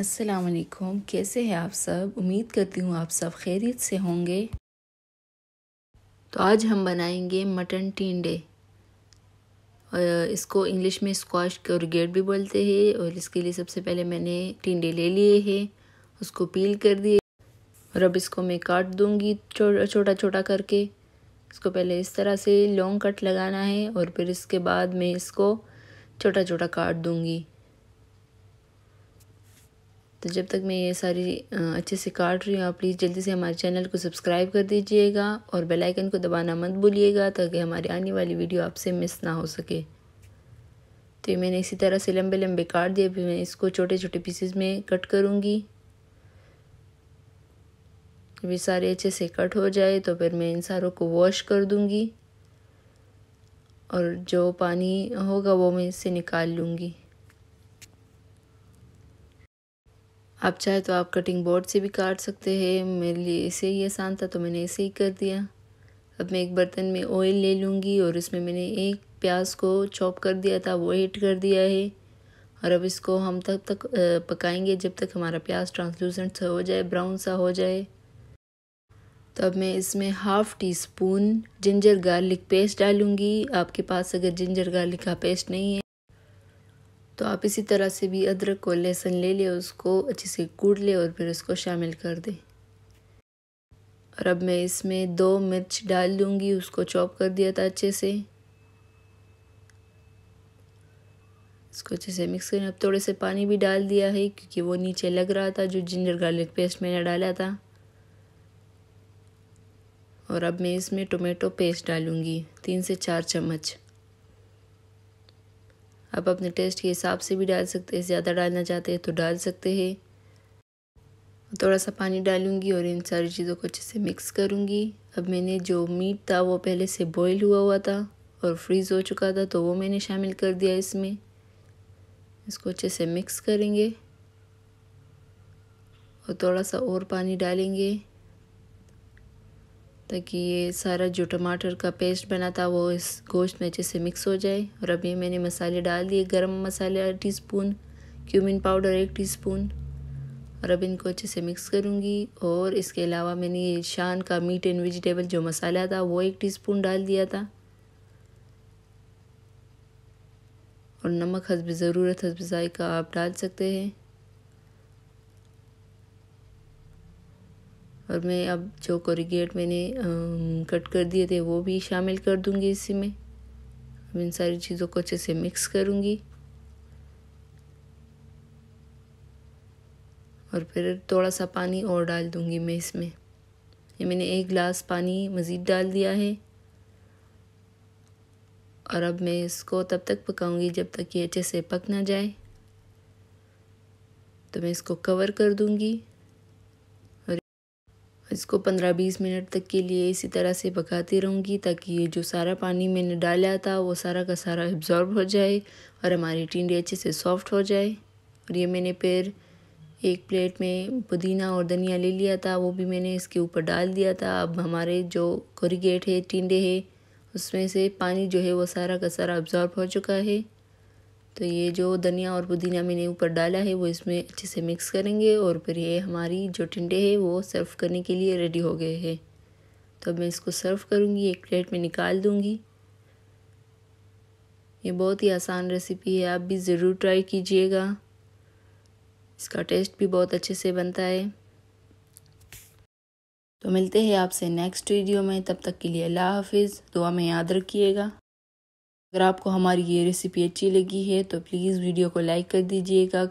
असलकुम कैसे हैं आप सब उम्मीद करती हूँ आप सब खैरियत से होंगे तो आज हम बनाएंगे मटन टींडे इसको इंग्लिश में स्क्वाश गेट भी बोलते हैं और इसके लिए सबसे पहले मैंने टींडे ले लिए हैं उसको पील कर दिए और अब इसको मैं काट दूँगी छोटा छोटा करके इसको पहले इस तरह से लॉन्ग कट लगाना है और फिर इसके बाद मैं इसको छोटा छोटा काट दूँगी तो जब तक मैं ये सारी अच्छे से काट रही हूँ आप प्लीज़ जल्दी से हमारे चैनल को सब्सक्राइब कर दीजिएगा और बेल आइकन को दबाना मत भूलिएगा ताकि हमारी आने वाली वीडियो आपसे मिस ना हो सके तो ये मैंने इसी तरह से लंबे लंबे काट दिए अभी मैं इसको छोटे छोटे पीसेस में कट करूँगी अभी सारे अच्छे से कट हो जाए तो फिर मैं इन सारों को वॉश कर दूँगी और जो पानी होगा वो मैं इससे निकाल लूँगी आप चाहे तो आप कटिंग बोर्ड से भी काट सकते हैं मेरे लिए इसे ही आसान था तो मैंने इसे ही कर दिया अब मैं एक बर्तन में ऑयल ले लूँगी और इसमें मैंने एक प्याज को चॉप कर दिया था वो हीट कर दिया है और अब इसको हम तब तक, तक पकाएंगे जब तक हमारा प्याज ट्रांसलूसेंट सा हो जाए ब्राउन सा हो जाए तो अब मैं इसमें half teaspoon ginger garlic paste डालूँगी आपके पास अगर जिंजर गार्लिक का पेस्ट नहीं है तो आप इसी तरह से भी अदरक और लहसुन ले लें उसको अच्छे से कूट लें और फिर उसको शामिल कर दें और अब मैं इसमें दो मिर्च डाल दूँगी उसको चॉप कर दिया था अच्छे से इसको अच्छे से मिक्स करें अब थोड़े से पानी भी डाल दिया है क्योंकि वो नीचे लग रहा था जो जिंजर गार्लिक पेस्ट मैंने डाला था और अब मैं इसमें टोमेटो पेस्ट डालूँगी तीन से चार चम्मच आप अपने टेस्ट के हिसाब से भी डाल सकते हैं ज़्यादा डालना चाहते हैं तो डाल सकते हैं थोड़ा सा पानी डालूंगी और इन सारी चीज़ों को अच्छे से मिक्स करूंगी अब मैंने जो मीट था वो पहले से बॉईल हुआ हुआ था और फ्रीज़ हो चुका था तो वो मैंने शामिल कर दिया इसमें इसको अच्छे से मिक्स करेंगे और थोड़ा सा और पानी डालेंगे ताकि ये सारा जो टमाटर का पेस्ट बना था वो इस गोश्त में अच्छे से मिक्स हो जाए और अभी मैंने मसाले डाल दिए गरम मसाले टी स्पून क्यूमिन पाउडर एक टीस्पून और अब इनको अच्छे से मिक्स करूँगी और इसके अलावा मैंने ये शान का मीट एंड वेजिटेबल जो मसाला था वो एक टीस्पून डाल दिया था और नमक हसब ज़रूरत हसब जायका आप डाल सकते हैं और मैं अब जो कॉरीगेट मैंने कट कर दिए थे वो भी शामिल कर दूँगी इसी में अब इन सारी चीज़ों को अच्छे से मिक्स करूँगी और फिर थोड़ा सा पानी और डाल दूँगी मैं इसमें ये मैंने एक गिलास पानी मज़ीद डाल दिया है और अब मैं इसको तब तक पकाऊंगी जब तक ये अच्छे से पक ना जाए तो मैं इसको कवर कर दूंगी इसको 15-20 मिनट तक के लिए इसी तरह से पकाती रहूँगी ताकि ये जो सारा पानी मैंने डाला था वो सारा का सारा एब्ज़ॉर्ब हो जाए और हमारी टिंडी अच्छे से सॉफ्ट हो जाए और ये मैंने फिर एक प्लेट में पुदीना और धनिया ले लिया था वो भी मैंने इसके ऊपर डाल दिया था अब हमारे जो कोरीगेट है टिंडे है उसमें से पानी जो है वो सारा का सारा एब्ज़ॉर्ब हो चुका है तो ये जो धनिया और पुदीना मैंने ऊपर डाला है वो इसमें अच्छे से मिक्स करेंगे और फिर ये हमारी जो टिंडे है वो सर्व करने के लिए रेडी हो गए हैं तो मैं इसको सर्व करूँगी एक प्लेट में निकाल दूँगी ये बहुत ही आसान रेसिपी है आप भी ज़रूर ट्राई कीजिएगा इसका टेस्ट भी बहुत अच्छे से बनता है तो मिलते हैं आपसे नेक्स्ट वीडियो में तब तक के लिए अल्लाह हाफिज़ दुआ में याद रखिएगा अगर आपको हमारी ये रेसिपी अच्छी लगी है तो प्लीज़ वीडियो को लाइक कर दीजिएगा